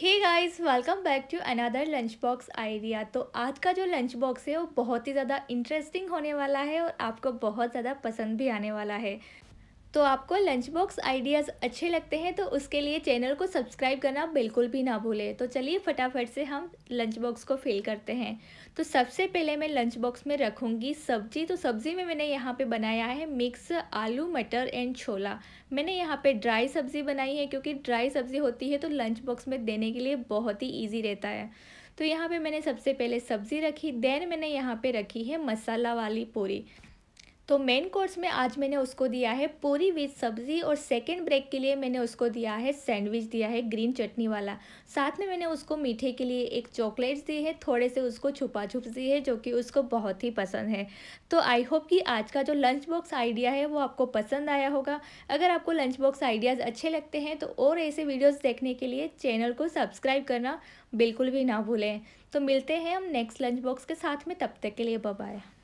hey guys welcome back to another lunch box idea तो आज का जो लंच बॉक्स है वो बहुत ही ज़्यादा इंटरेस्टिंग होने वाला है और आपको बहुत ज़्यादा पसंद भी आने वाला है तो आपको लंच बॉक्स आइडियाज़ अच्छे लगते हैं तो उसके लिए चैनल को सब्सक्राइब करना बिल्कुल भी ना भूलें तो चलिए फटाफट से हम लंच बॉक्स को फिल करते हैं तो सबसे पहले मैं लंच बॉक्स में रखूँगी सब्जी तो सब्ज़ी में मैंने यहाँ पे बनाया है मिक्स आलू मटर एंड छोला मैंने यहाँ पे ड्राई सब्ज़ी बनाई है क्योंकि ड्राई सब्ज़ी होती है तो लंच बॉक्स में देने के लिए बहुत ही ईजी रहता है तो यहाँ पर मैंने सबसे पहले सब्ज़ी रखी देन मैंने यहाँ पर रखी है मसाला वाली पूरी तो मेन कोर्स में आज मैंने उसको दिया है पूरी विथ सब्ज़ी और सेकेंड ब्रेक के लिए मैंने उसको दिया है सैंडविच दिया है ग्रीन चटनी वाला साथ में मैंने उसको मीठे के लिए एक चॉकलेट्स दी है थोड़े से उसको छुपा छुप दी है जो कि उसको बहुत ही पसंद है तो आई होप कि आज का जो लंच बॉक्स आइडिया है वो आपको पसंद आया होगा अगर आपको लंच बॉक्स आइडियाज़ अच्छे लगते हैं तो और ऐसे वीडियोज़ देखने के लिए चैनल को सब्सक्राइब करना बिल्कुल भी ना भूलें तो मिलते हैं हम नेक्स्ट लंच बॉक्स के साथ में तब तक के लिए बाय